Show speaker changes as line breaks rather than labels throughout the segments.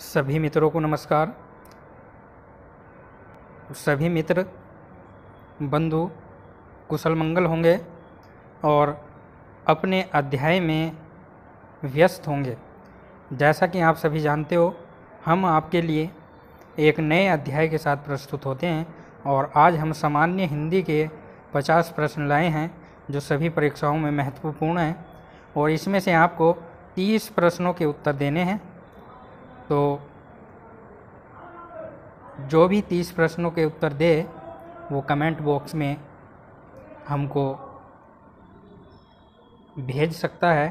सभी मित्रों को नमस्कार सभी मित्र बंधु कुशल मंगल होंगे और अपने अध्याय में व्यस्त होंगे जैसा कि आप सभी जानते हो हम आपके लिए एक नए अध्याय के साथ प्रस्तुत होते हैं और आज हम सामान्य हिंदी के 50 प्रश्न लाए हैं जो सभी परीक्षाओं में महत्वपूर्ण हैं और इसमें से आपको 30 प्रश्नों के उत्तर देने हैं तो जो भी तीस प्रश्नों के उत्तर दे वो कमेंट बॉक्स में हमको भेज सकता है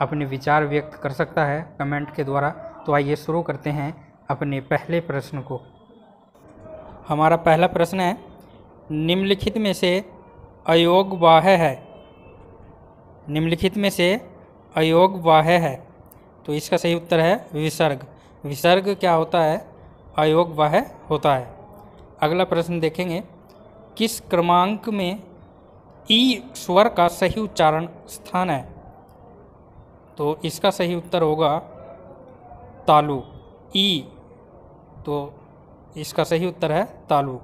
अपने विचार व्यक्त कर सकता है कमेंट के द्वारा तो आइए शुरू करते हैं अपने पहले प्रश्न को हमारा पहला प्रश्न है निम्नलिखित में से अयोग वाह है निम्नलिखित में से अयोग वाह है तो इसका सही उत्तर है विसर्ग विसर्ग क्या होता है वह होता है अगला प्रश्न देखेंगे किस क्रमांक में ई स्वर का सही उच्चारण स्थान है तो इसका सही उत्तर होगा तालु ई तो इसका सही उत्तर है तालु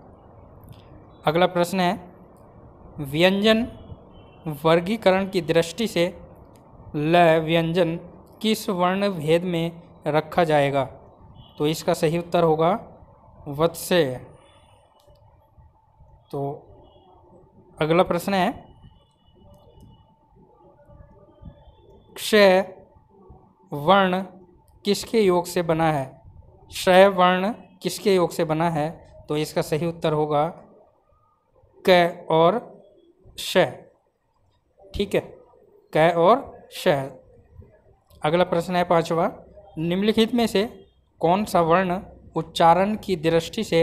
अगला प्रश्न है व्यंजन वर्गीकरण की दृष्टि से ल व्यंजन किस वर्ण भेद में रखा जाएगा तो इसका सही उत्तर होगा वत्स्य तो अगला प्रश्न है क्षय वर्ण किसके योग से बना है क्षय वर्ण किसके योग से बना है तो इसका सही उत्तर होगा क और श ठीक है क और श अगला प्रश्न है पांचवा निम्नलिखित में से कौन सा वर्ण उच्चारण की दृष्टि से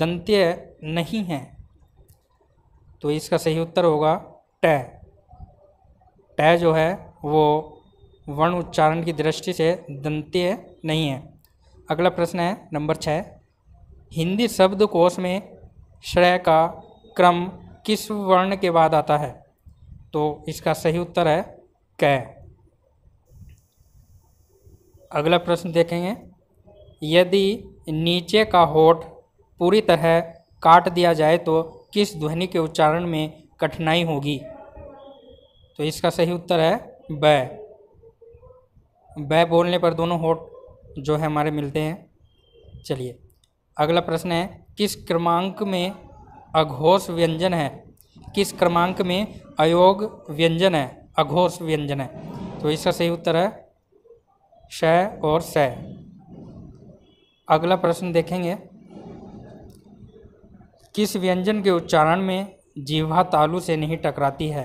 दंत्य नहीं है तो इसका सही उत्तर होगा ट ट जो है वो वर्ण उच्चारण की दृष्टि से दंत्य नहीं है अगला प्रश्न है नंबर छः हिंदी शब्दकोश में श्रेय का क्रम किस वर्ण के बाद आता है तो इसका सही उत्तर है कै अगला प्रश्न देखेंगे यदि नीचे का होठ पूरी तरह काट दिया जाए तो किस ध्वनि के उच्चारण में कठिनाई होगी तो इसका सही उत्तर है ब ब बोलने पर दोनों होठ जो है हमारे मिलते हैं चलिए अगला प्रश्न है किस क्रमांक में अघोष व्यंजन है किस क्रमांक में अयोग व्यंजन है अघोष व्यंजन है तो इसका सही उत्तर है श और स अगला प्रश्न देखेंगे किस व्यंजन के उच्चारण में जीवा तालु से नहीं टकराती है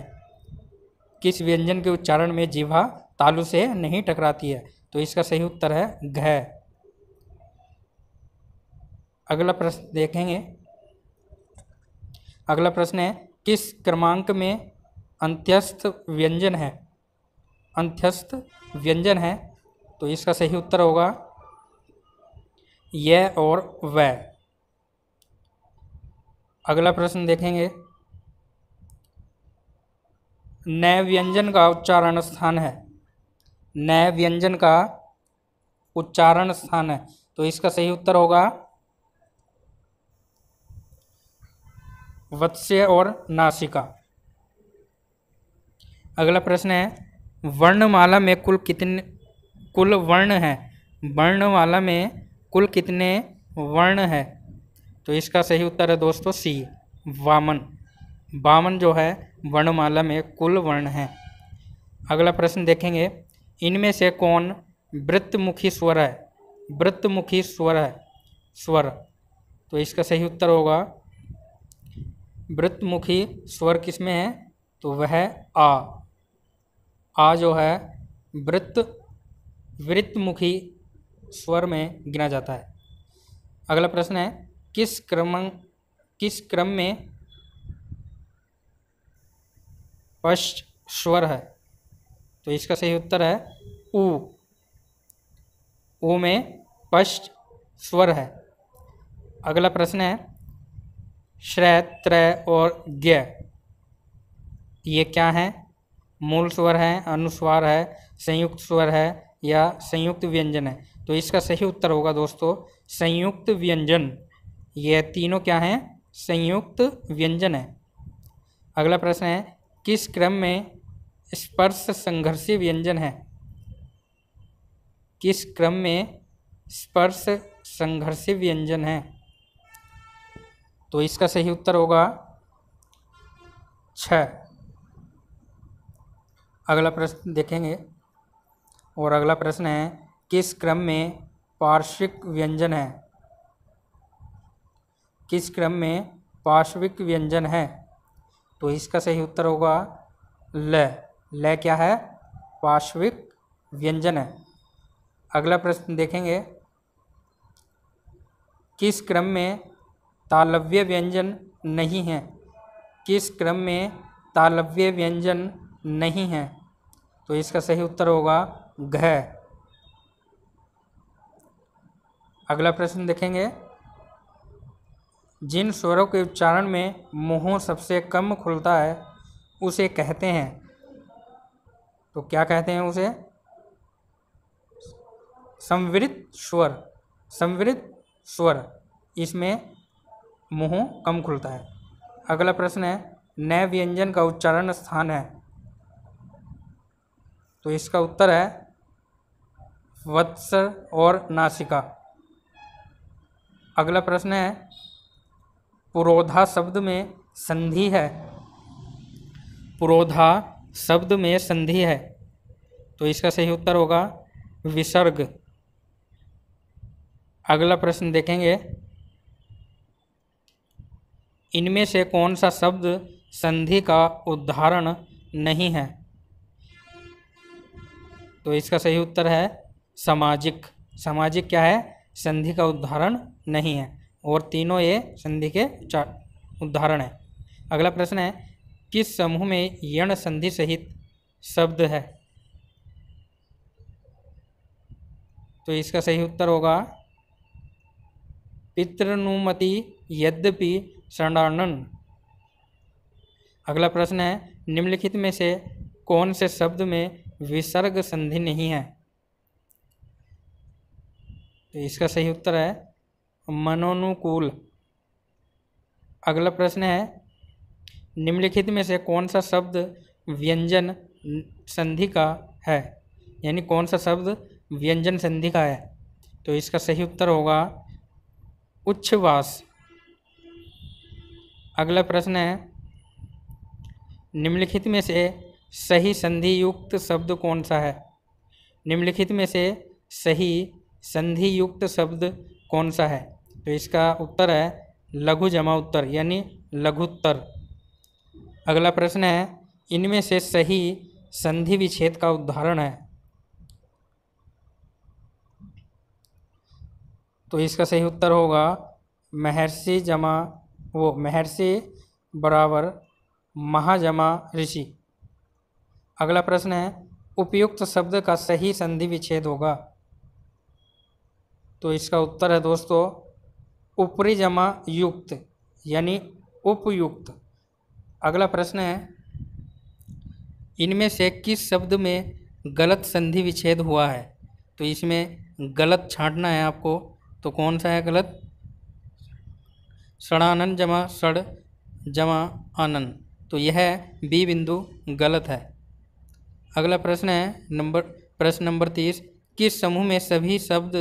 किस व्यंजन के उच्चारण में जीवा तालु से नहीं टकराती है तो इसका सही उत्तर है घ अगला प्रश्न देखेंगे अगला प्रश्न है किस क्रमांक में अंत्यस्थ व्यंजन है अंत्यस्थ व्यंजन है तो इसका सही उत्तर होगा यह और वह अगला प्रश्न देखेंगे नए व्यंजन का उच्चारण स्थान है नए व्यंजन का उच्चारण स्थान है तो इसका सही उत्तर होगा वत्स्य और नासिका अगला प्रश्न है वर्णमाला में कुल कितने कुल वर्ण है वर्णमाला में कुल कितने वर्ण है तो इसका सही उत्तर है दोस्तों सी वामन वामन जो है वर्णमाला में कुल वर्ण है अगला प्रश्न देखेंगे इनमें से कौन वृत्तमुखी स्वर है वृत्तमुखी स्वर है स्वर तो इसका सही उत्तर होगा वृत्तमुखी स्वर किसमें है तो वह आ आ जो है वृत्त वृत्तमुखी स्वर में गिना जाता है अगला प्रश्न है किस क्रम किस क्रम में पश्च स्वर है तो इसका सही उत्तर है ऊ में पश्च स्वर है अगला प्रश्न है श्रय त्रय और ज्ञ ये क्या है मूल स्वर है अनुस्वार है संयुक्त स्वर है या संयुक्त व्यंजन है तो इसका सही उत्तर होगा दोस्तों संयुक्त व्यंजन यह तीनों क्या हैं संयुक्त व्यंजन है अगला प्रश्न है किस क्रम में स्पर्श संघर्षी व्यंजन है किस क्रम में स्पर्श संघर्षी व्यंजन है तो इसका सही उत्तर होगा छ अगला प्रश्न देखेंगे और अगला प्रश्न है किस क्रम में पार्श्विक व्यंजन है किस क्रम में पार्श्विक व्यंजन है तो इसका सही उत्तर होगा ल ल क्या है पार्श्विक व्यंजन है अगला प्रश्न देखेंगे किस क्रम में तालव्य व्यंजन नहीं है किस क्रम में तालव्य व्यंजन नहीं है तो इसका सही उत्तर होगा घ अगला प्रश्न देखेंगे जिन स्वरों के उच्चारण में मुँह सबसे कम खुलता है उसे कहते हैं तो क्या कहते हैं उसे संवृत स्वर संवृत स्वर इसमें मुँह कम खुलता है अगला प्रश्न है नए व्यंजन का उच्चारण स्थान है तो इसका उत्तर है वत्स और नासिका अगला प्रश्न है पुरोधा शब्द में संधि है पुरोधा शब्द में संधि है तो इसका सही उत्तर होगा विसर्ग अगला प्रश्न देखेंगे इनमें से कौन सा शब्द संधि का उदाहरण नहीं है तो इसका सही उत्तर है सामाजिक सामाजिक क्या है संधि का उदाहरण नहीं है और तीनों ये संधि के चार उदाहरण है अगला प्रश्न है किस समूह में यण संधि सहित शब्द है तो इसका सही उत्तर होगा पितृनुमति यद्यपि शरणानन अगला प्रश्न है निम्नलिखित में से कौन से शब्द में विसर्ग संधि नहीं है तो इसका सही उत्तर है मनोनुकूल अगला प्रश्न है निम्नलिखित में से कौन सा शब्द व्यंजन संधि का है यानी कौन सा शब्द व्यंजन संधि का है तो इसका सही उत्तर होगा उच्छ्वास अगला प्रश्न है निम्नलिखित में से सही संधि युक्त शब्द कौन सा है निम्नलिखित में से सही संधि युक्त शब्द कौन सा है तो इसका उत्तर है लघु जमा उत्तर यानी लघुत्तर अगला प्रश्न है इनमें से सही संधि विच्छेद का उदाहरण है तो इसका सही उत्तर होगा महर्षि जमा वो महर्षि बराबर महाजमा ऋषि अगला प्रश्न है उपयुक्त शब्द का सही संधि विच्छेद होगा तो इसका उत्तर है दोस्तों ऊपरी जमा युक्त यानी उपयुक्त अगला प्रश्न है इनमें से किस शब्द में गलत संधि विच्छेद हुआ है तो इसमें गलत छांटना है आपको तो कौन सा है गलत षणानंद जमा षण जमा आनंद तो यह बी बिंदु गलत है अगला प्रश्न है नंबर प्रश्न नंबर तीस किस समूह में सभी शब्द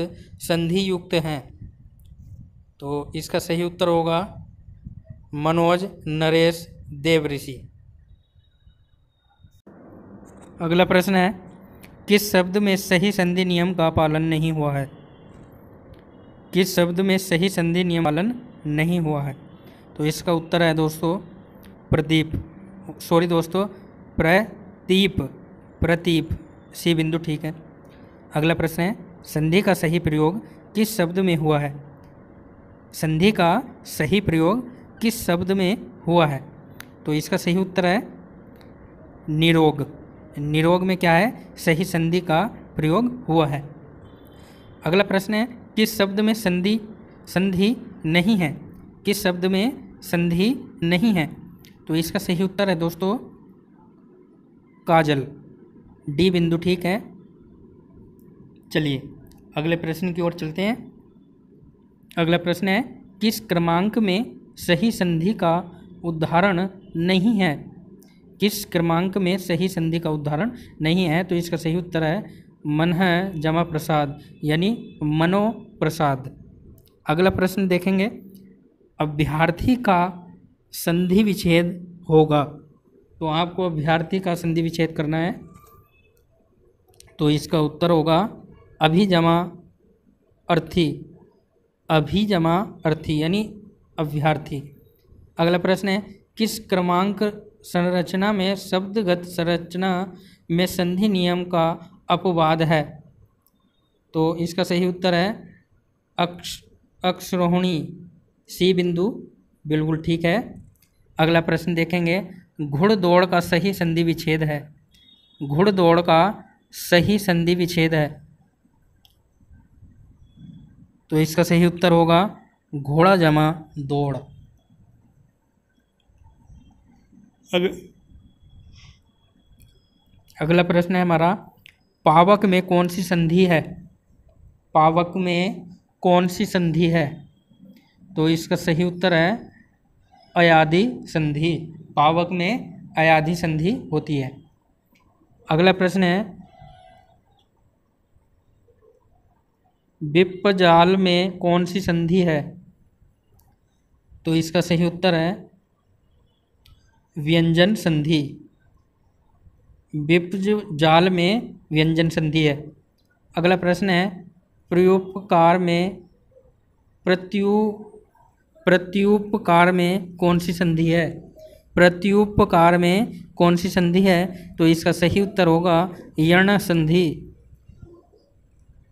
संधि युक्त हैं तो इसका सही उत्तर होगा मनोज नरेश देवऋषि अगला प्रश्न है किस शब्द में सही संधि नियम का पालन नहीं हुआ है किस शब्द में सही संधि नियम पालन नहीं हुआ है तो इसका उत्तर है दोस्तों प्रदीप सॉरी दोस्तों प्रतीप प्रतीप सी बिंदु ठीक है अगला प्रश्न है संधि का सही प्रयोग किस शब्द में हुआ है संधि का सही प्रयोग किस शब्द में हुआ है तो इसका सही उत्तर है निरोग निरोग में क्या है सही संधि का प्रयोग हुआ है अगला प्रश्न है किस शब्द में संधि संधि नहीं है किस शब्द में संधि नहीं है तो इसका सही उत्तर है दोस्तों काजल डी बिंदु ठीक है चलिए अगले प्रश्न की ओर चलते हैं अगला प्रश्न है किस क्रमांक में सही संधि का उदाहरण नहीं है किस क्रमांक में सही संधि का उदाहरण नहीं है तो इसका सही उत्तर है मन है जमा प्रसाद यानी मनो प्रसाद अगला प्रश्न देखेंगे अभ्यार्थी का संधि विच्छेद होगा तो आपको अभ्यार्थी का संधि विच्छेद करना है तो इसका उत्तर होगा अभिजमा अर्थी अभिजमा अर्थी यानी अभ्यार्थी अगला प्रश्न है किस क्रमांक संरचना में शब्दगत संरचना में संधि नियम का अपवाद है तो इसका सही उत्तर है अक्ष अक्षरोहिणी सी बिंदु बिल्कुल ठीक है अगला प्रश्न देखेंगे घुड़ दौड़ का सही संधि विच्छेद है घुड़ दौड़ का सही संधि विच्छेद है तो इसका सही उत्तर होगा घोड़ा जमा दौड़ अग... अगला प्रश्न है हमारा पावक में कौन सी संधि है पावक में कौन सी संधि है तो इसका सही उत्तर है अयाधि संधि पावक में अयाधि संधि होती है अगला प्रश्न है जाल में कौन सी संधि है तो इसका सही उत्तर है व्यंजन संधि विप जाल में व्यंजन संधि है अगला प्रश्न है प्रयोपकार में प्रत्यु प्रत्युपकार में कौन सी संधि है प्रत्युपकार में कौन सी संधि है तो इसका सही उत्तर होगा यण संधि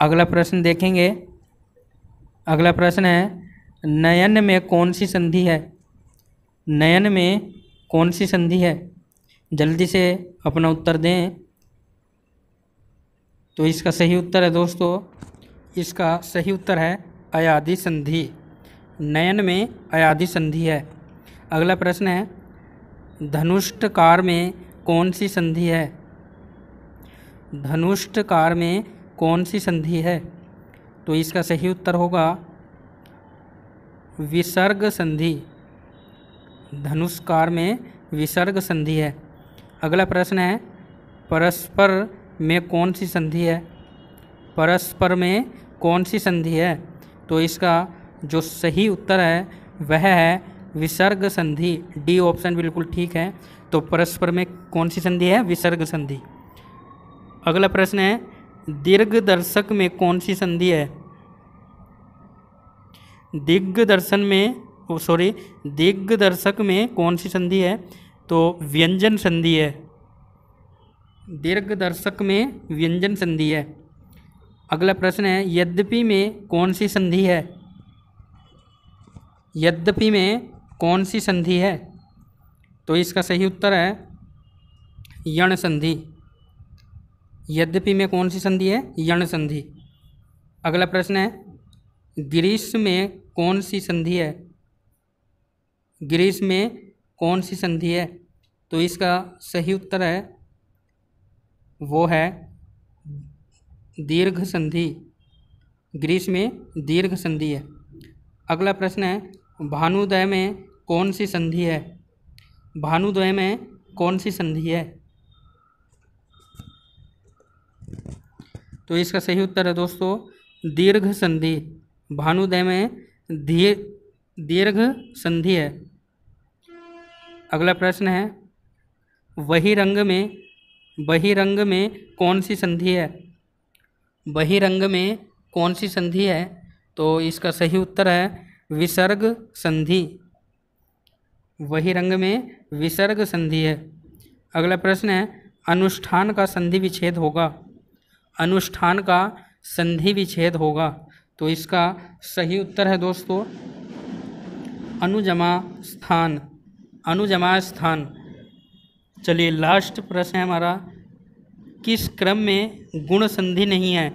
अगला प्रश्न देखेंगे अगला प्रश्न है नयन में कौन सी संधि है नयन में कौन सी संधि है जल्दी से अपना उत्तर दें तो इसका सही उत्तर है दोस्तों इसका सही उत्तर है अयाधि संधि नयन में अयाधि संधि है अगला प्रश्न है धनुष्टकार में कौन सी संधि है धनुष्टकार में कौन सी संधि है तो इसका सही उत्तर होगा विसर्ग संधि धनुषकार में विसर्ग संधि है अगला प्रश्न है परस्पर में कौन सी संधि है परस्पर में कौन सी संधि है तो इसका जो सही उत्तर है वह है विसर्ग संधि डी ऑप्शन बिल्कुल ठीक है तो परस्पर में कौन सी संधि है विसर्ग संधि अगला प्रश्न है दीर्घदर्शक में कौन सी संधि है दिग्दर्शन में सॉरी दिग्दर्शक में कौन सी संधि है तो व्यंजन संधि है दीर्घदर्शक में व्यंजन संधि है अगला प्रश्न है यद्यपि में कौन सी संधि है यद्यपि में कौन सी संधि है तो इसका सही उत्तर है यण संधि यद्यपि में कौन सी संधि है यण संधि अगला प्रश्न है ग्रीस में कौन सी संधि है ग्रीस में कौन सी संधि है तो इसका सही उत्तर है वो है दीर्घ संधि ग्रीस में दीर्घ संधि है अगला प्रश्न है भानुदय में कौन सी संधि है भानुदय में कौन सी संधि है तो इसका सही उत्तर है दोस्तों दीर्घ संधि भानुदय में दीर्घ दीर्घ संधि है अगला प्रश्न है वही रंग में बहिरंग में कौन सी संधि है बहिरंग में कौन सी संधि है तो इसका सही उत्तर है विसर्ग संधि वही रंग में विसर्ग संधि है अगला प्रश्न है अनुष्ठान का संधि विच्छेद होगा अनुष्ठान का संधि विच्छेद होगा तो इसका सही उत्तर है दोस्तों अनुजमा स्थान अनुजमा स्थान चलिए लास्ट प्रश्न है हमारा किस क्रम में गुण संधि नहीं है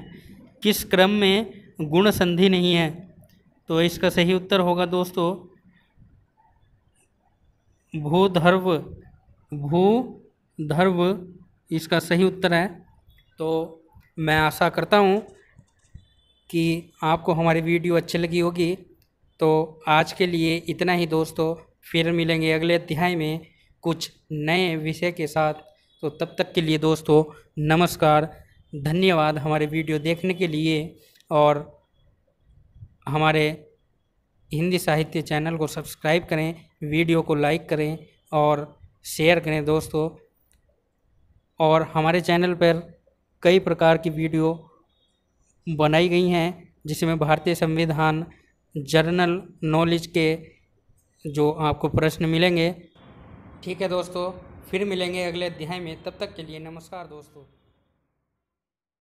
किस क्रम में गुण संधि नहीं है तो इसका सही उत्तर होगा दोस्तों भूधर्व भूधर्व इसका सही उत्तर है तो मैं आशा करता हूँ कि आपको हमारी वीडियो अच्छी लगी होगी तो आज के लिए इतना ही दोस्तों फिर मिलेंगे अगले अध्याय में कुछ नए विषय के साथ तो तब तक के लिए दोस्तों नमस्कार धन्यवाद हमारे वीडियो देखने के लिए और हमारे हिंदी साहित्य चैनल को सब्सक्राइब करें वीडियो को लाइक करें और शेयर करें दोस्तों और हमारे चैनल पर कई प्रकार की वीडियो बनाई गई हैं जिसमें भारतीय संविधान जर्नल नॉलेज के जो आपको प्रश्न मिलेंगे ठीक है दोस्तों फिर मिलेंगे अगले अध्याय में तब तक के लिए नमस्कार दोस्तों